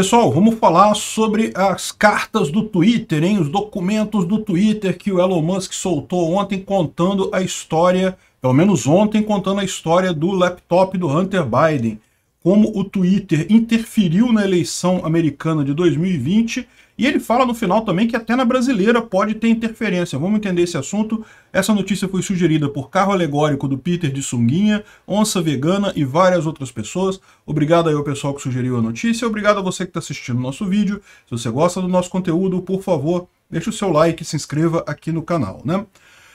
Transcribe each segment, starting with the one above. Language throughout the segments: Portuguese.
Pessoal, vamos falar sobre as cartas do Twitter, hein? os documentos do Twitter que o Elon Musk soltou ontem contando a história, pelo menos ontem, contando a história do laptop do Hunter Biden. Como o Twitter interferiu na eleição americana de 2020 e ele fala no final também que até na brasileira pode ter interferência. Vamos entender esse assunto. Essa notícia foi sugerida por carro alegórico do Peter de Sunguinha, Onça Vegana e várias outras pessoas. Obrigado aí ao pessoal que sugeriu a notícia. Obrigado a você que está assistindo o nosso vídeo. Se você gosta do nosso conteúdo, por favor, deixe o seu like e se inscreva aqui no canal, né?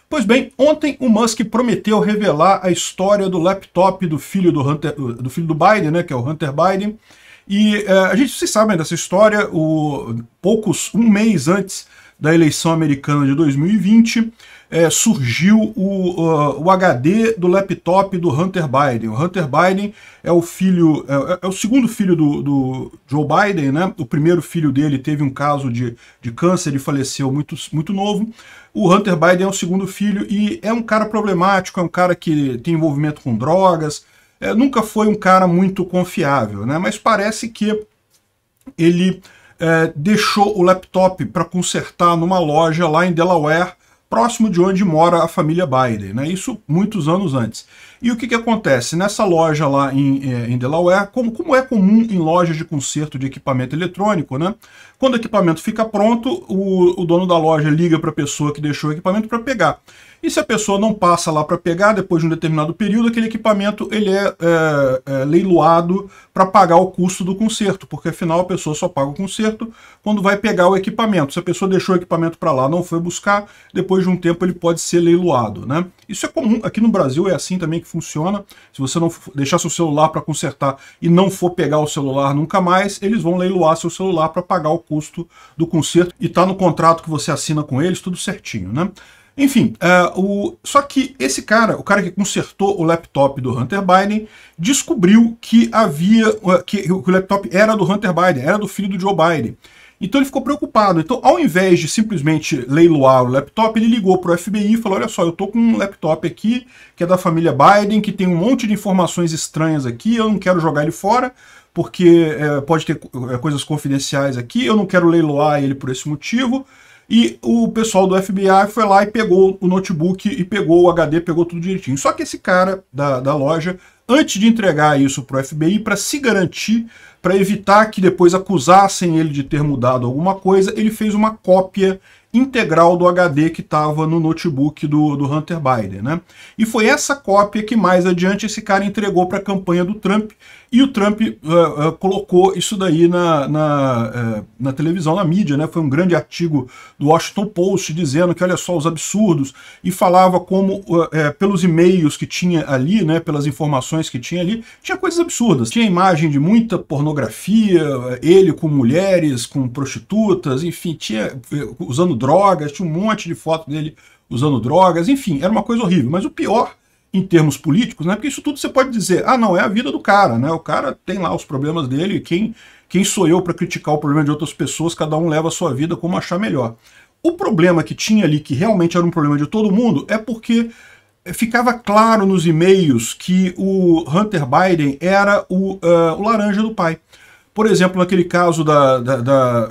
Pois bem, ontem o Musk prometeu revelar a história do laptop do filho do, Hunter, do filho do Biden, né, que é o Hunter Biden, e uh, a gente, vocês sabem dessa história, o, poucos, um mês antes da eleição americana de 2020, é, surgiu o, uh, o, HD do laptop do Hunter Biden. O Hunter Biden é o filho, é, é o segundo filho do, do, Joe Biden, né? O primeiro filho dele teve um caso de, de câncer e faleceu muito, muito novo. O Hunter Biden é o segundo filho e é um cara problemático, é um cara que tem envolvimento com drogas, é, nunca foi um cara muito confiável, né? mas parece que ele é, deixou o laptop para consertar numa loja lá em Delaware, próximo de onde mora a família Biden, né? isso muitos anos antes. E o que, que acontece? Nessa loja lá em, é, em Delaware, como, como, é comum em lojas de conserto de equipamento eletrônico, né? quando o equipamento fica pronto, o, o dono da loja liga para a pessoa que deixou o equipamento para pegar. E se a pessoa não passa lá para pegar, depois de um determinado período, aquele equipamento ele é, é, é leiloado para pagar o custo do conserto, porque afinal a pessoa só paga o conserto quando vai pegar o equipamento. Se a pessoa deixou o equipamento para lá, não foi buscar, depois de um tempo ele pode ser leiloado. Né? Isso é comum, aqui no Brasil é assim também que funciona. Se você não deixar seu celular para consertar e não for pegar o celular nunca mais, eles vão leiloar seu celular para pagar o custo do conserto e está no contrato que você assina com eles, tudo certinho. né? Enfim, uh, o... só que esse cara, o cara que consertou o laptop do Hunter Biden, descobriu que havia é, que, o laptop era do Hunter Biden, era do filho do Joe Biden. Então ele ficou preocupado. Então, ao invés de simplesmente leiloar o laptop, ele ligou para o FBI e falou: Olha só, eu tô com um laptop aqui que é da família Biden, que tem um monte de informações estranhas aqui, eu não quero jogar ele fora, porque é, pode ter é, coisas confidenciais aqui, eu não quero leiloar ele por esse motivo. E o pessoal do FBI foi lá e pegou o notebook e pegou o HD, pegou tudo direitinho. Só que esse cara da, da loja, antes de entregar isso para o FBI, para se garantir, para evitar que depois acusassem ele de ter mudado alguma coisa, ele fez uma cópia integral do HD que estava no notebook do, do Hunter Biden. Né? E foi essa cópia que mais adiante esse cara entregou para a campanha do Trump e o Trump uh, uh, colocou isso daí na, na, uh, na, televisão, na mídia, né? Foi um grande artigo do Washington Post dizendo que olha só os absurdos e falava como pelos e-mails que tinha ali, né? Pelas informações que tinha ali, tinha coisas absurdas. Tinha imagem de muita pornografia, ele com mulheres, com prostitutas, enfim, tinha usando drogas, tinha um monte de foto dele usando drogas, enfim, era uma coisa horrível. Mas o pior em termos políticos, né? Porque isso tudo você pode dizer, ah, não, é a vida do cara, né? O cara tem lá os problemas dele, quem, quem sou eu para criticar o problema de outras pessoas, cada um leva a sua vida como achar melhor. O problema que tinha ali, que realmente era um problema de todo mundo, é porque ficava claro nos e-mails que o Hunter Biden era o, uh, o laranja do pai. Por exemplo, naquele caso da, da, da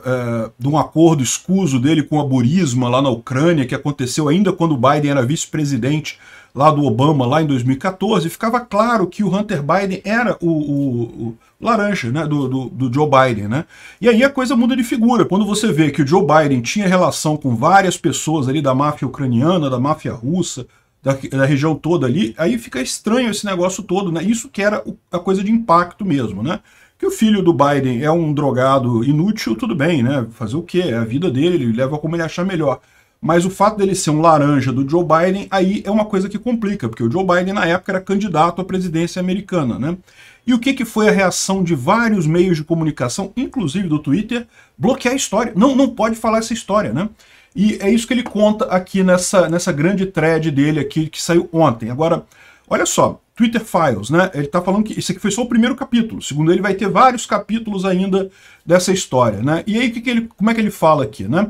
uh, de um acordo escuso dele com a Burisma lá na Ucrânia, que aconteceu ainda quando o Biden era vice-presidente lá do Obama, lá em 2014, ficava claro que o Hunter Biden era o, o, o laranja né, do, do, do, Joe Biden. Né? E aí a coisa muda de figura. Quando você vê que o Joe Biden tinha relação com várias pessoas ali da máfia ucraniana, da máfia russa, da, da região toda ali, aí fica estranho esse negócio todo. Né? Isso que era a coisa de impacto mesmo. Né? Que o filho do Biden é um drogado inútil, tudo bem, né? Fazer o quê? É a vida dele, ele leva como ele achar melhor. Mas o fato dele ser um laranja do Joe Biden aí é uma coisa que complica, porque o Joe Biden na época era candidato à presidência americana, né? E o que, que foi a reação de vários meios de comunicação, inclusive do Twitter, bloquear a história. Não, não pode falar essa história, né? E é isso que ele conta aqui nessa, nessa grande thread dele aqui que saiu ontem. Agora, olha só, Twitter Files, né? Ele tá falando que isso aqui foi só o primeiro capítulo. Segundo ele, vai ter vários capítulos ainda dessa história, né? E aí, que que ele, como é que ele fala aqui, né?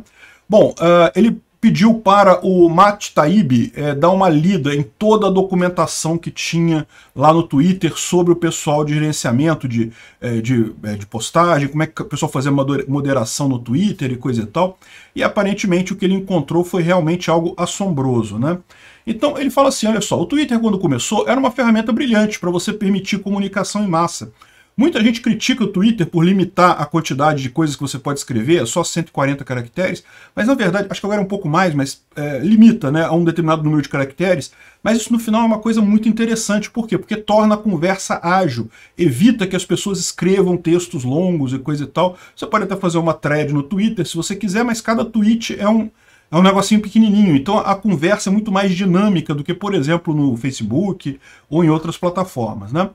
Bom, uh, ele pediu para o Matt Taibbi é, dar uma lida em toda a documentação que tinha lá no Twitter sobre o pessoal de gerenciamento de, é, de, é, de, postagem, como é que o pessoal fazia moderação no Twitter e coisa e tal. E aparentemente o que ele encontrou foi realmente algo assombroso, né? Então ele fala assim, olha só, o Twitter quando começou era uma ferramenta brilhante para você permitir comunicação em massa. Muita gente critica o Twitter por limitar a quantidade de coisas que você pode escrever, só 140 caracteres, mas na verdade, acho que agora é um pouco mais, mas é, limita né, a um determinado número de caracteres, mas isso no final é uma coisa muito interessante, por quê? Porque torna a conversa ágil, evita que as pessoas escrevam textos longos e coisa e tal, você pode até fazer uma thread no Twitter se você quiser, mas cada tweet é um, é um negocinho pequenininho. Então a conversa é muito mais dinâmica do que, por exemplo, no Facebook ou em outras plataformas, né?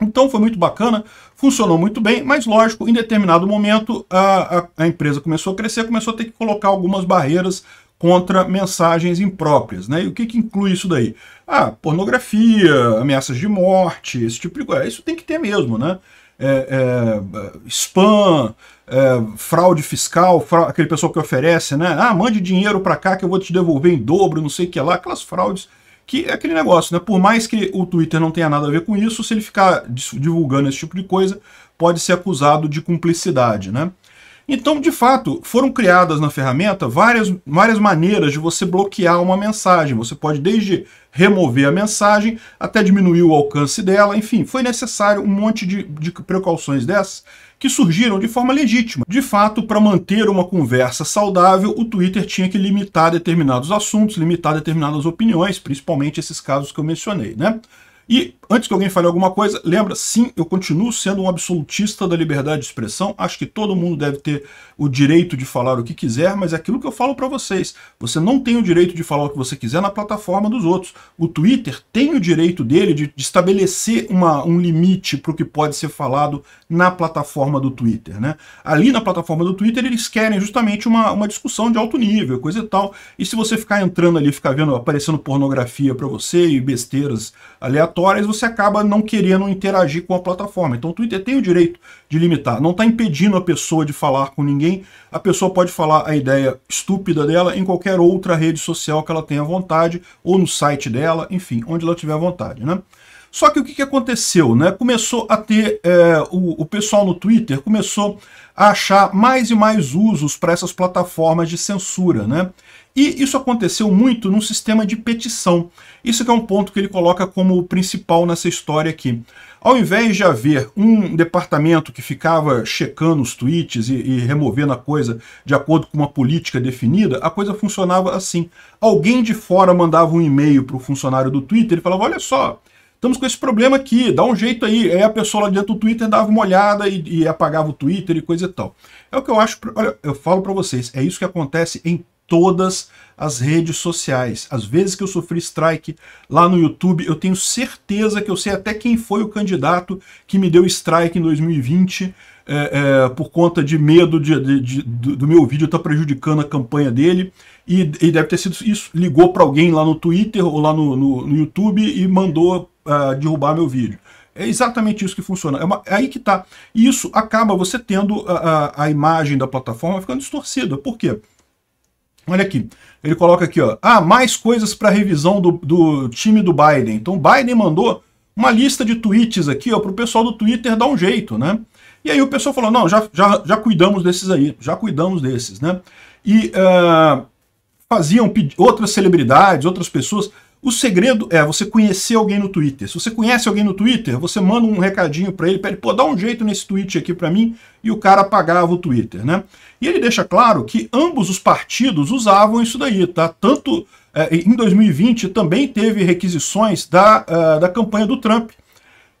Então foi muito bacana, funcionou muito bem, mas lógico, em determinado momento a, a, a, empresa começou a crescer, começou a ter que colocar algumas barreiras contra mensagens impróprias, né? E o que, que inclui isso daí? Ah, pornografia, ameaças de morte, esse tipo de coisa. Isso tem que ter mesmo, né? É, é, spam, é, fraude fiscal, fra... aquele pessoal que oferece, né? Ah, mande dinheiro para cá que eu vou te devolver em dobro, não sei o que lá, aquelas fraudes que é aquele negócio, né? Por mais que o Twitter não tenha nada a ver com isso, se ele ficar divulgando esse tipo de coisa, pode ser acusado de cumplicidade, né? Então, de fato, foram criadas na ferramenta várias, várias maneiras de você bloquear uma mensagem. Você pode desde remover a mensagem até diminuir o alcance dela, enfim, foi necessário um monte de, de precauções dessas que surgiram de forma legítima. De fato, para manter uma conversa saudável, o Twitter tinha que limitar determinados assuntos, limitar determinadas opiniões, principalmente esses casos que eu mencionei, né? E antes que alguém fale alguma coisa, lembra, sim, eu continuo sendo um absolutista da liberdade de expressão, acho que todo mundo deve ter o direito de falar o que quiser, mas é aquilo que eu falo para vocês, você não tem o direito de falar o que você quiser na plataforma dos outros. O Twitter tem o direito dele de, de estabelecer uma, um limite para o que pode ser falado na plataforma do Twitter. Né? Ali na plataforma do Twitter eles querem justamente uma, uma discussão de alto nível, coisa e tal, e se você ficar entrando ali, ficar vendo, aparecendo pornografia para você e besteiras aleatórias, você acaba não querendo interagir com a plataforma. Então o Twitter tem o direito de limitar, não está impedindo a pessoa de falar com ninguém, a pessoa pode falar a ideia estúpida dela em qualquer outra rede social que ela tenha vontade, ou no site dela, enfim, onde ela tiver vontade, né? Só que o que, que aconteceu? Né? Começou a ter, é, o, o pessoal no Twitter começou a achar mais e mais usos para essas plataformas de censura. Né? E isso aconteceu muito num sistema de petição. Isso é um ponto que ele coloca como principal nessa história aqui. Ao invés de haver um departamento que ficava checando os tweets e, e removendo a coisa de acordo com uma política definida, a coisa funcionava assim. Alguém de fora mandava um e-mail para o funcionário do Twitter e falava: olha só, estamos com esse problema aqui, dá um jeito aí. Aí a pessoa lá dentro do Twitter dava uma olhada e, e apagava o Twitter e coisa e tal. É o que eu acho, olha, eu falo para vocês, é isso que acontece em todas as redes sociais. Às vezes que eu sofri strike lá no YouTube, eu tenho certeza que eu sei até quem foi o candidato que me deu strike em 2020 é, é, por conta de medo de, de, de, do meu vídeo estar tá prejudicando a campanha dele. E, e, deve ter sido isso. Ligou para alguém lá no Twitter ou lá no, no, no YouTube e mandou uh, derrubar meu vídeo. É exatamente isso que funciona. É, uma, é aí que está. Isso acaba você tendo a, a, a imagem da plataforma ficando distorcida. Por quê? Olha aqui, ele coloca aqui, ó, ah, mais coisas para revisão do, do time do Biden. Então, Biden mandou uma lista de tweets aqui, ó, para o pessoal do Twitter dar um jeito, né? E aí o pessoal falou, não, já, já, já cuidamos desses aí, já cuidamos desses, né? E uh, faziam outras celebridades, outras pessoas o segredo é você conhecer alguém no Twitter. Se você conhece alguém no Twitter, você manda um recadinho para ele, pede, pô, dá um jeito nesse tweet aqui para mim, e o cara apagava o Twitter, né? E ele deixa claro que ambos os partidos usavam isso daí, tá? Tanto eh, em 2020 também teve requisições da, uh, da campanha do Trump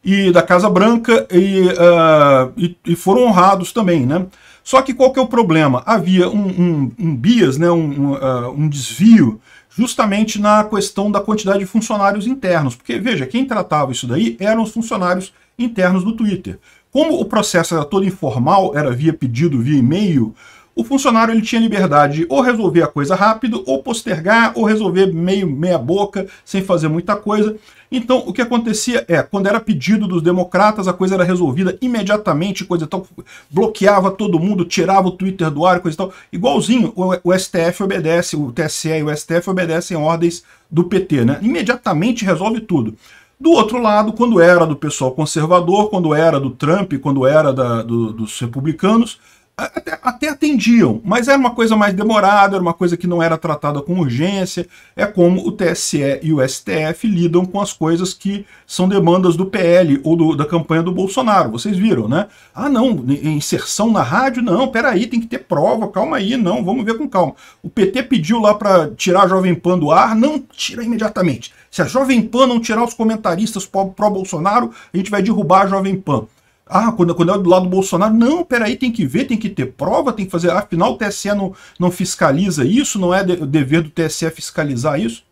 e da Casa Branca e, uh, e, e foram honrados também, né? Só que qual que é o problema? Havia um, um, um bias, né, um, um, uh, um desvio justamente na questão da quantidade de funcionários internos. Porque, veja, quem tratava isso daí eram os funcionários internos do Twitter. Como o processo era todo informal, era via pedido, via e-mail, o funcionário ele tinha liberdade de ou resolver a coisa rápido, ou postergar, ou resolver meio meia boca, sem fazer muita coisa. Então, o que acontecia é, quando era pedido dos democratas, a coisa era resolvida imediatamente, coisa tal, bloqueava todo mundo, tirava o Twitter do ar, coisa e tal. Igualzinho, o, o STF obedece, o TSE e o STF obedecem ordens do PT, né? Imediatamente resolve tudo. Do outro lado, quando era do pessoal conservador, quando era do Trump, quando era da, do, dos republicanos, até, até, atendiam, mas era uma coisa mais demorada, era uma coisa que não era tratada com urgência. É como o TSE e o STF lidam com as coisas que são demandas do PL ou do, da campanha do Bolsonaro. Vocês viram, né? Ah, não, inserção na rádio? Não, peraí, tem que ter prova, calma aí, não, vamos ver com calma. O PT pediu lá para tirar a Jovem Pan do ar, não tira imediatamente. Se a Jovem Pan não tirar os comentaristas pró-Bolsonaro, a gente vai derrubar a Jovem Pan. Ah, quando, quando é do lado do Bolsonaro, não, peraí, tem que ver, tem que ter prova, tem que fazer. Afinal, o TSE não, não fiscaliza isso, não é de, o dever do TSE fiscalizar isso.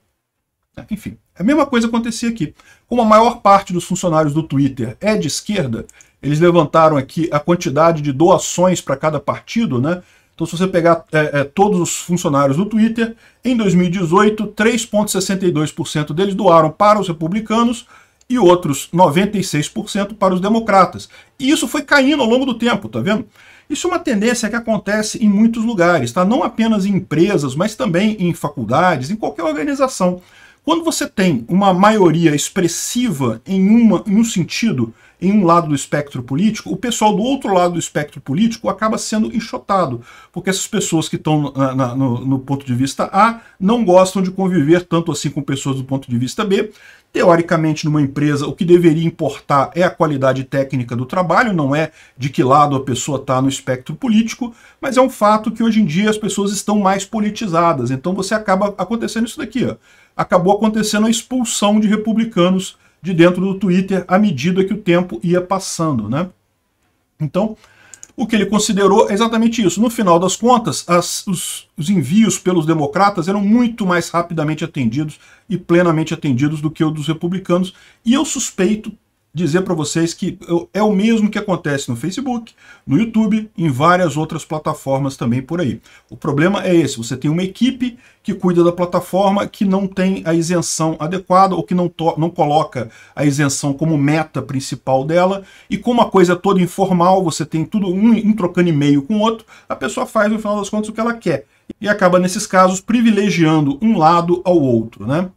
É, enfim, é a mesma coisa acontecia aqui. Como a maior parte dos funcionários do Twitter é de esquerda, eles levantaram aqui a quantidade de doações para cada partido, né? Então, se você pegar é, é, todos os funcionários do Twitter, em 2018, 3,62% deles doaram para os republicanos, e outros 96% para os democratas. E isso foi caindo ao longo do tempo, tá vendo? Isso é uma tendência que acontece em muitos lugares, tá? Não apenas em empresas, mas também em faculdades, em qualquer organização. Quando você tem uma maioria expressiva em, uma, em um sentido, em um lado do espectro político, o pessoal do outro lado do espectro político acaba sendo enxotado, porque essas pessoas que estão no, no ponto de vista A não gostam de conviver tanto assim com pessoas do ponto de vista B, Teoricamente, numa empresa, o que deveria importar é a qualidade técnica do trabalho, não é de que lado a pessoa está no espectro político, mas é um fato que hoje em dia as pessoas estão mais politizadas. Então você acaba acontecendo isso daqui. Ó. Acabou acontecendo a expulsão de republicanos de dentro do Twitter à medida que o tempo ia passando. Né? Então, o que ele considerou é exatamente isso. No final das contas, as, os, os, envios pelos democratas eram muito mais rapidamente atendidos e plenamente atendidos do que o dos republicanos. E eu suspeito, dizer para vocês que é o mesmo que acontece no Facebook, no YouTube, em várias outras plataformas também por aí. O problema é esse, você tem uma equipe que cuida da plataforma que não tem a isenção adequada ou que não, não coloca a isenção como meta principal dela e como a coisa é toda informal, você tem tudo um, um trocando e-mail com o outro, a pessoa faz no final das contas o que ela quer e acaba nesses casos privilegiando um lado ao outro, né?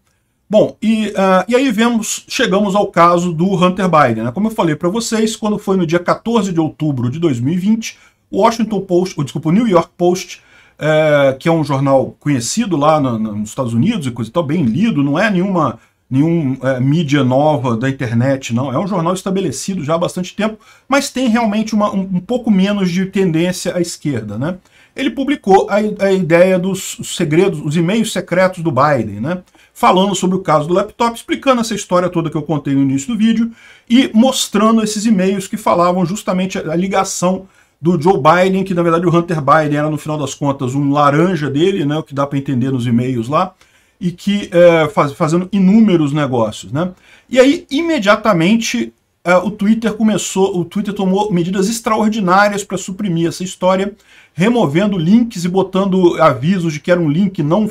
Bom, e, uh, e aí vemos, chegamos ao caso do Hunter Biden. Né? Como eu falei para vocês, quando foi no dia 14 de outubro de 2020, o Washington Post, ou, desculpa, o New York Post, eh, que é um jornal conhecido lá no, no, nos Estados Unidos e coisa e tal, bem lido, não é nenhuma nenhum eh, mídia nova da internet, não. É um jornal estabelecido já há bastante tempo, mas tem realmente uma, um, um pouco menos de tendência à esquerda, né? ele publicou a, a ideia dos segredos, os e-mails secretos do Biden, né? falando sobre o caso do laptop, explicando essa história toda que eu contei no início do vídeo e mostrando esses e-mails que falavam justamente a ligação do Joe Biden, que na verdade o Hunter Biden era no final das contas um laranja dele, né, o que dá para entender nos e-mails lá, e que é, faz, fazendo inúmeros negócios, né? E aí imediatamente é, o Twitter começou, o Twitter tomou medidas extraordinárias para suprimir essa história, removendo links e botando avisos de que era um link não,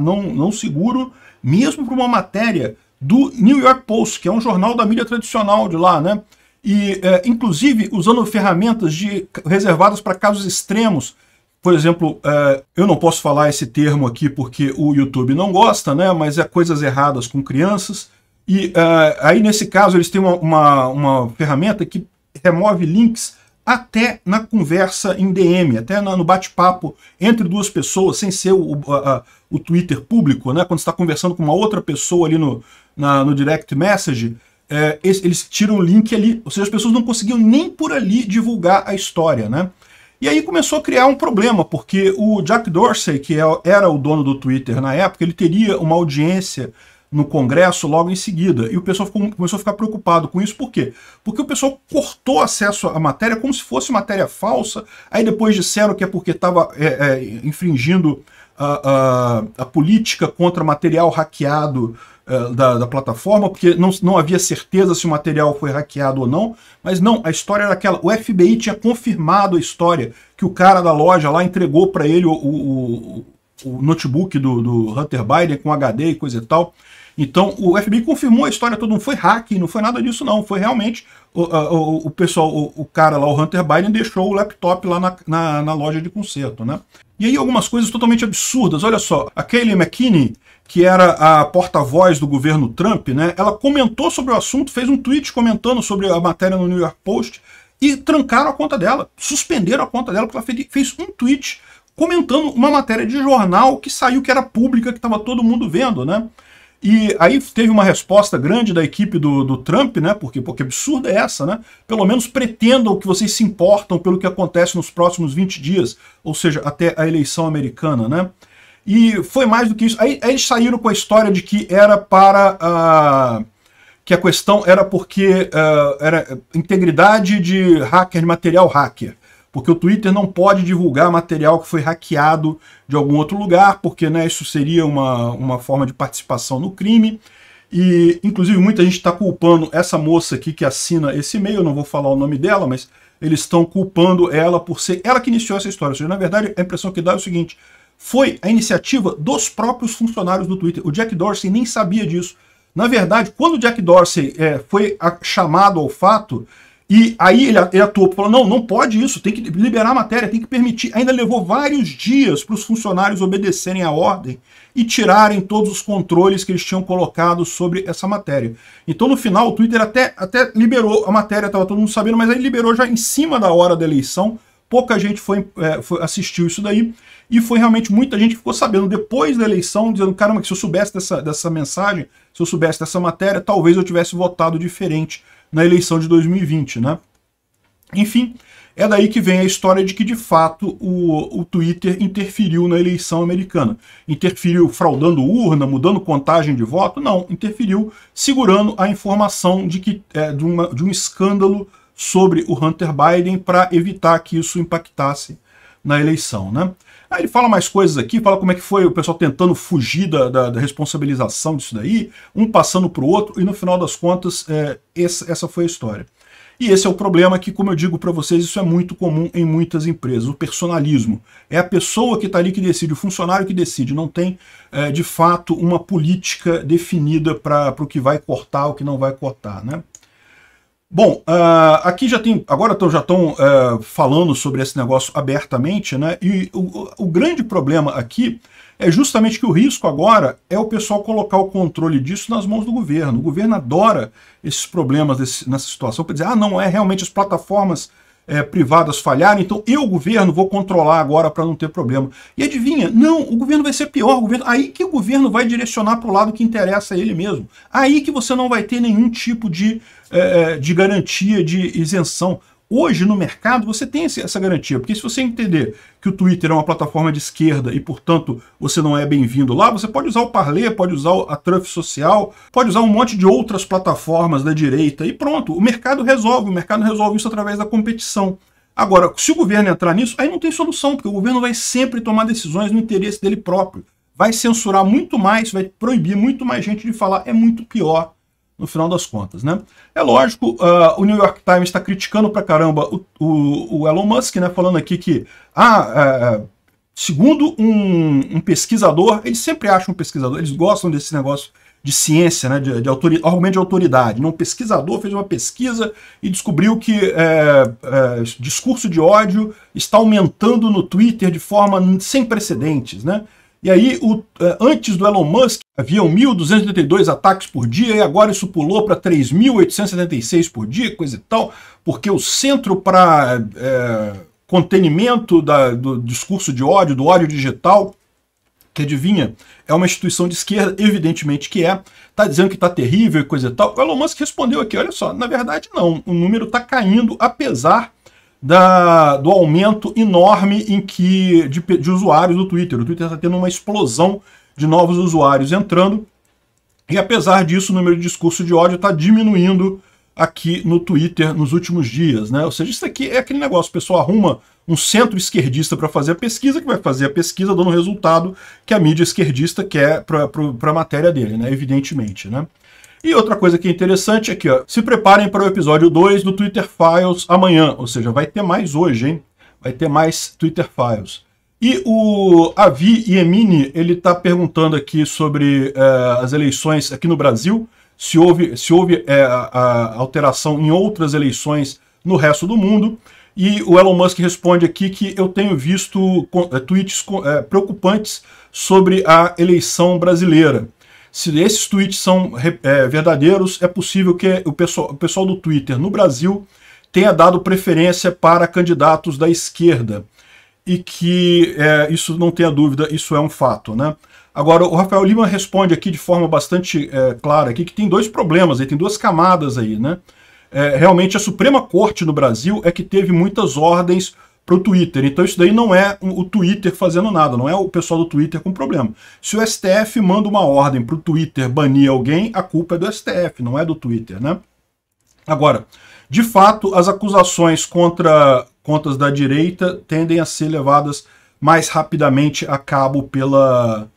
não, não seguro, mesmo para uma matéria do New York Post, que é um jornal da mídia tradicional de lá, né? E, é, inclusive, usando ferramentas de, reservadas para casos extremos, por exemplo, é, eu não posso falar esse termo aqui porque o YouTube não gosta, né? Mas é coisas erradas com crianças. E uh, aí, nesse caso, eles têm uma, uma, uma, ferramenta que remove links até na conversa em DM, até na, no bate-papo entre duas pessoas, sem ser o, a, o Twitter público, né? quando está conversando com uma outra pessoa ali no, na, no direct message, é, eles tiram o link ali, ou seja, as pessoas não conseguiam nem por ali divulgar a história, né? E aí começou a criar um problema, porque o Jack Dorsey, que é era o dono do Twitter na época, ele teria uma audiência no Congresso logo em seguida. E o pessoal ficou, começou a ficar preocupado com isso, por quê? Porque o pessoal cortou acesso à matéria como se fosse matéria falsa, aí depois disseram que é porque estava é, é, infringindo a, a, a, política contra material hackeado é, da, da, plataforma, porque não, não havia certeza se o material foi hackeado ou não, mas não, a história era aquela. O FBI tinha confirmado a história que o cara da loja lá entregou para ele o, o, o, o notebook do, do Hunter Biden com HD e coisa e tal. Então o FBI confirmou a história toda, não foi hacking, não foi nada disso não, foi realmente o, o, o pessoal, o, o, cara lá, o Hunter Biden, deixou o laptop lá na, na, na loja de conserto, né? E aí algumas coisas totalmente absurdas, olha só, a Kayleigh McKinney, que era a porta-voz do governo Trump, né, ela comentou sobre o assunto, fez um tweet comentando sobre a matéria no New York Post, e trancaram a conta dela, suspenderam a conta dela, porque ela fez um tweet comentando uma matéria de jornal que saiu, que era pública, que estava todo mundo vendo, né? E aí teve uma resposta grande da equipe do, do Trump, né? Porque, porque absurda é essa, né? Pelo menos pretendam que vocês se importam pelo que acontece nos próximos 20 dias, ou seja, até a eleição americana, né? E foi mais do que isso. Aí, aí eles saíram com a história de que era para a. Uh, que a questão era porque uh, era integridade de hacker, de material hacker porque o Twitter não pode divulgar material que foi hackeado de algum outro lugar, porque né, isso seria uma, uma forma de participação no crime. E, inclusive, muita gente está culpando essa moça aqui que assina esse e-mail, não vou falar o nome dela, mas eles estão culpando ela por ser ela que iniciou essa história. Ou seja, na verdade, a impressão que dá é o seguinte, foi a iniciativa dos próprios funcionários do Twitter. O Jack Dorsey nem sabia disso. Na verdade, quando o Jack Dorsey é, foi chamado ao fato, e aí ele, ele atuou, falou, não, não pode isso, tem que liberar a matéria, tem que permitir. Ainda levou vários dias para os funcionários obedecerem à ordem e tirarem todos os controles que eles tinham colocado sobre essa matéria. Então, no final, o Twitter até, até liberou a matéria, estava todo mundo sabendo, mas aí liberou já em cima da hora da eleição, pouca gente foi, é, foi, assistiu isso daí, e foi realmente muita gente ficou sabendo depois da eleição, dizendo, caramba, que se eu soubesse dessa, dessa mensagem, se eu soubesse dessa matéria, talvez eu tivesse votado diferente na eleição de 2020, né? Enfim, é daí que vem a história de que, de fato, o, o Twitter interferiu na eleição americana. Interferiu fraudando urna, mudando contagem de voto? Não, interferiu segurando a informação de, que, é, de, uma, de um escândalo sobre o Hunter Biden para evitar que isso impactasse na eleição. Né? Aí ele fala mais coisas aqui, fala como é que foi o pessoal tentando fugir da, da, da responsabilização disso daí, um passando para o outro, e no final das contas, é, essa, essa foi a história. E esse é o problema que, como eu digo para vocês, isso é muito comum em muitas empresas, o personalismo. É a pessoa que está ali que decide, o funcionário que decide, não tem, é, de fato, uma política definida para o que vai cortar, o que não vai cortar. Né? Bom, uh, aqui já tem, agora tão, já estão uh, eh, falando sobre esse negócio abertamente, né? E o, o grande problema aqui é justamente que o risco agora é o pessoal colocar o controle disso nas mãos do governo. O governo adora esses problemas desse, nessa situação para dizer, ah, não, é realmente as plataformas é, privadas falharem, então eu, governo, vou controlar agora para não ter problema. E adivinha, não, o governo vai ser pior, o governo, aí que o governo vai direcionar para o lado que interessa a ele mesmo. Aí que você não vai ter nenhum tipo de, é, de garantia, de isenção. Hoje, no mercado, você tem essa garantia, porque se você entender que o Twitter é uma plataforma de esquerda e, portanto, você não é bem-vindo lá, você pode usar o Parler, pode usar a Truff Social, pode usar um monte de outras plataformas da direita e pronto. O mercado resolve, o mercado resolve isso através da competição. Agora, se o governo entrar nisso, aí não tem solução, porque o governo vai sempre tomar decisões no interesse dele próprio. Vai censurar muito mais, vai proibir muito mais gente de falar, é muito pior no final das contas, né? É lógico, uh, o New York Times está criticando pra caramba o, o, o, Elon Musk, né? Falando aqui que, ah, uh, segundo um, um, pesquisador, eles sempre acham um pesquisador, eles gostam desse negócio de ciência, né? De, de argumento de autoridade. Um pesquisador fez uma pesquisa e descobriu que uh, discurso de ódio está aumentando no Twitter de forma sem precedentes, né? E aí, o, eh, antes do Elon Musk, haviam 1.282 ataques por dia e agora isso pulou para 3.876 por dia, coisa e tal, porque o Centro para é, eh, Contenimento da, do Discurso de Ódio, do ódio digital, que adivinha, é uma instituição de esquerda, evidentemente que é, está dizendo que está terrível e coisa e tal. O Elon Musk respondeu aqui, olha só, na verdade não, o número está caindo apesar da, do aumento enorme em que de, de usuários do Twitter. O Twitter está tendo uma explosão de novos usuários entrando. E apesar disso, o número de discurso de ódio está diminuindo aqui no Twitter nos últimos dias, né? Ou seja, isso aqui é aquele negócio, o pessoal arruma um centro esquerdista para fazer a pesquisa, que vai fazer a pesquisa dando o resultado que a mídia esquerdista quer para a matéria dele, né? Evidentemente, né? E outra coisa que é interessante aqui, ó, se preparem para o episódio 2 do Twitter Files amanhã, ou seja, vai ter mais hoje, hein? Vai ter mais Twitter Files. E o Avi Yemini, ele está perguntando aqui sobre eh, as eleições aqui no Brasil, se houve, se houve eh, a, a alteração em outras eleições no resto do mundo. E o Elon Musk responde aqui que eu tenho visto eh, tweets preocupantes sobre a eleição brasileira se esses tweets são é, verdadeiros, é possível que o pessoal, o pessoal do Twitter no Brasil tenha dado preferência para candidatos da esquerda e que é, isso não tenha dúvida, isso é um fato. Né? Agora, o Rafael Lima responde aqui de forma bastante é, clara aqui que tem dois problemas, aí, tem duas camadas aí. Né? É, realmente, a Suprema Corte no Brasil é que teve muitas ordens para o Twitter. Então isso daí não é o Twitter fazendo nada, não é o pessoal do Twitter com problema. Se o STF manda uma ordem para o Twitter banir alguém, a culpa é do STF, não é do Twitter, né? Agora, de fato, as acusações contra contas da direita tendem a ser levadas mais rapidamente a cabo pela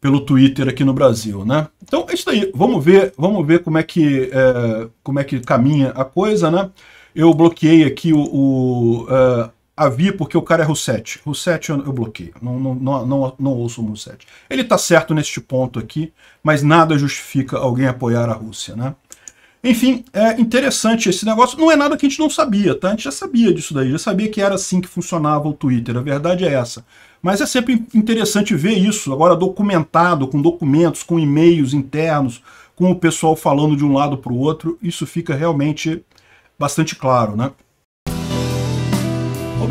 pelo Twitter aqui no Brasil, né? Então é isso aí. Vamos ver, vamos ver como é que é, como é que caminha a coisa, né? Eu bloqueei aqui o, o uh, havia porque o cara é Roussetti. Roussetti eu, eu bloqueio, não, não, não, não, não ouço o Roussetti. Ele está certo neste ponto aqui, mas nada justifica alguém apoiar a Rússia, né? Enfim, é interessante esse negócio. Não é nada que a gente não sabia, tá? A gente já sabia disso daí, já sabia que era assim que funcionava o Twitter. A verdade é essa. Mas é sempre interessante ver isso, agora documentado, com documentos, com e-mails internos, com o pessoal falando de um lado para o outro. Isso fica realmente bastante claro, né?